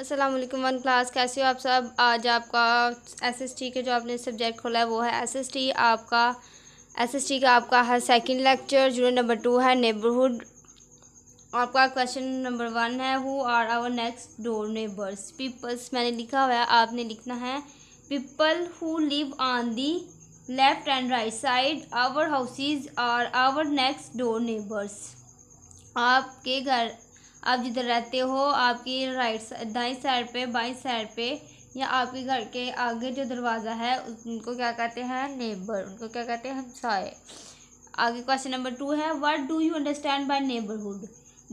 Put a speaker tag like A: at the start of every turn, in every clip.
A: Aslam one class कैसे हो आप सब आज आपका एस एस टी के जो आपने सब्जेक्ट खोला है वो है एस एस टी आपका एस एस टी का आपका है सेकंड लेक्चर जो नंबर टू है नेबरहुड आपका क्वेश्चन नंबर वन है who are our next door neighbours peoples मैंने लिखा हुआ है आपने लिखना है people who live on the left and right side our houses are our next door neighbours आपके घर आप जिधर रहते हो आपकी राइट दाई साइड पे बाई साइड पे या आपके घर के आगे जो दरवाज़ा है उनको क्या कहते हैं नेबर उनको क्या कहते हैं हमसाए आगे क्वेश्चन नंबर टू है what do you understand by neighbourhood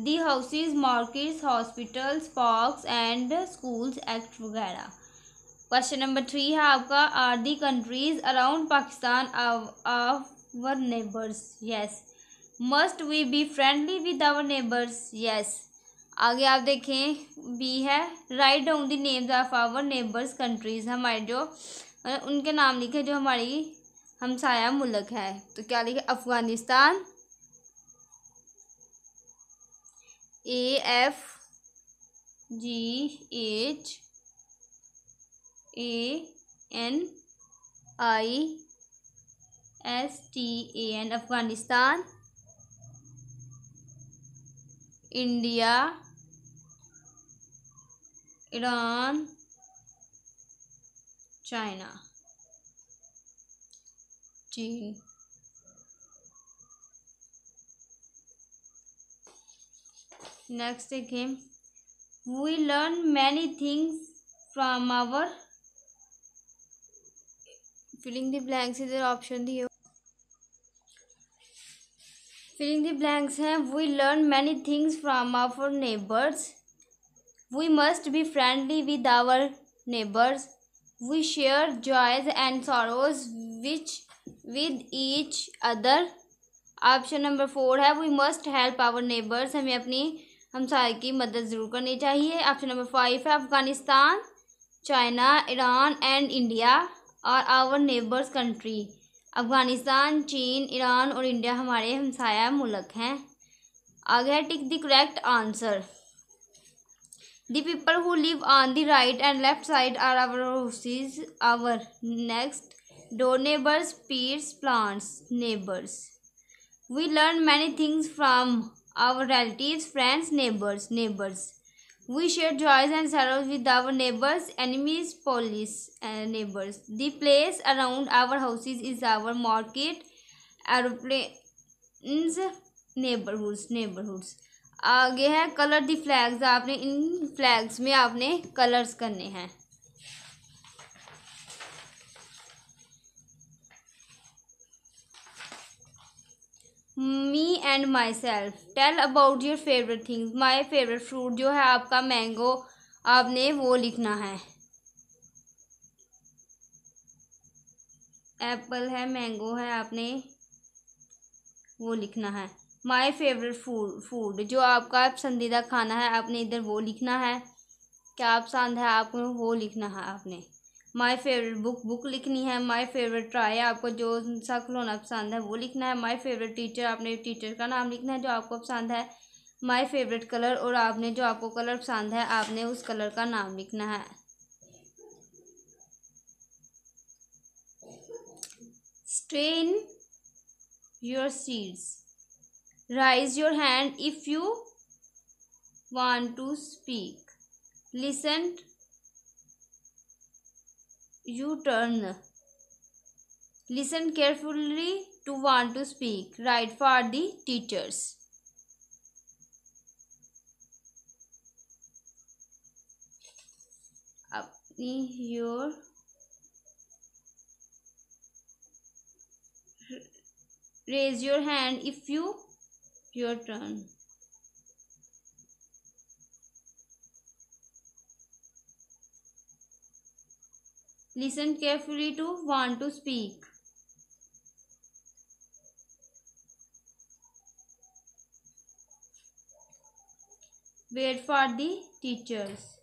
A: the houses markets hospitals parks and schools act वगैरह क्वेश्चन नंबर थ्री है आपका are the countries around Pakistan our neighbours yes must we be friendly with our neighbours yes आगे आप देखें B है write down the names of our neighbours countries हमारे जो उनके नाम लिखे जो हमारी हमसाया मुल्क है तो क्या लिखे Afghanistan A F G H A N I S T A N Afghanistan India Iran, China, China. Next game. we learn many things from our filling the blanks Is इधर option दिए filling the blanks have we learn many things from our neighbors we must be friendly with our neighbours we share joys and sorrows which with each other option number four है we must help our neighbours हमें अपनी हमसाय की मदद ज़रूर करनी चाहिए option number five है Afghanistan China Iran and India और आवर नेबर्स कंट्री अफ़गानिस्तान चीन ईरान और इंडिया हमारे हमसाया मुल्क हैं आगे tick the correct answer The people who live on the right and left side are our houses. our next door neighbors, peers, plants, neighbors. We learn many things from our relatives, friends, neighbors, neighbors. We share joys and sorrows with our neighbors, enemies, police, uh, neighbors. The place around our houses is our market, aeroplanes, neighborhoods, neighborhoods. आगे है colour दी flags आपने इन flags में आपने colours करने हैं me and myself tell about your favourite things my favourite fruit जो है आपका मैंगो आपने वो लिखना है एप्पल है मैंगो है आपने वो लिखना है माय फेवरेट फूड फूड जो आपका पसंदीदा खाना है आपने इधर वो लिखना है क्या पसंद है आपको वो लिखना है आपने माय फेवरेट बुक बुक लिखनी है माय फेवरेट ट्राई आपको जो सा खिलौना पसंद है वो लिखना है माय फेवरेट टीचर आपने टीचर का नाम लिखना है जो आपको पसंद है माय फेवरेट कलर और आपने जो आपको कलर पसंद है आपने उस कलर का नाम लिखना है strain your seeds raise your hand if you want to speak listen you turn listen carefully to want to speak Right for the teachers अपनी your raise your hand if you your turn. Listen carefully to want to speak. Wait for the teachers.